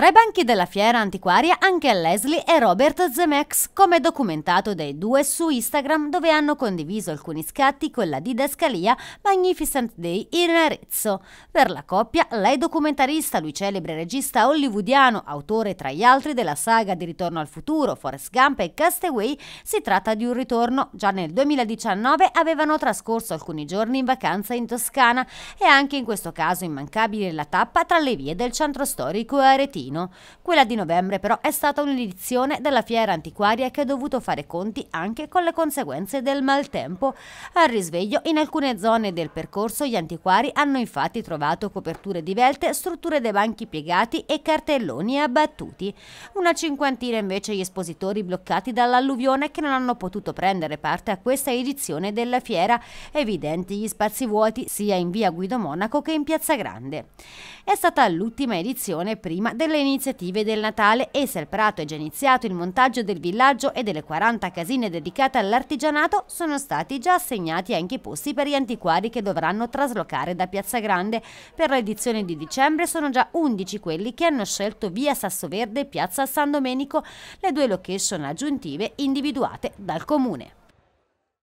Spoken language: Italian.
Tra i banchi della fiera antiquaria anche Leslie e Robert Zemex, come documentato dai due su Instagram dove hanno condiviso alcuni scatti con la didascalia Magnificent Day in Arezzo. Per la coppia, lei documentarista, lui celebre regista hollywoodiano, autore tra gli altri della saga di Ritorno al futuro, Forrest Gump e Castaway, si tratta di un ritorno. Già nel 2019 avevano trascorso alcuni giorni in vacanza in Toscana e anche in questo caso immancabile la tappa tra le vie del centro storico aretino. Trentino. Quella di novembre però è stata un'edizione della fiera antiquaria che ha dovuto fare conti anche con le conseguenze del maltempo. Al risveglio in alcune zone del percorso gli antiquari hanno infatti trovato coperture divelte, strutture dei banchi piegati e cartelloni abbattuti. Una cinquantina invece gli espositori bloccati dall'alluvione che non hanno potuto prendere parte a questa edizione della fiera, evidenti gli spazi vuoti sia in via Guido Monaco che in Piazza Grande. È stata l'ultima edizione prima del le iniziative del Natale e se al Prato è già iniziato il montaggio del villaggio e delle 40 casine dedicate all'artigianato, sono stati già assegnati anche i posti per gli antiquari che dovranno traslocare da Piazza Grande. Per l'edizione di dicembre sono già 11 quelli che hanno scelto via Sassoverde e Piazza San Domenico, le due location aggiuntive individuate dal Comune.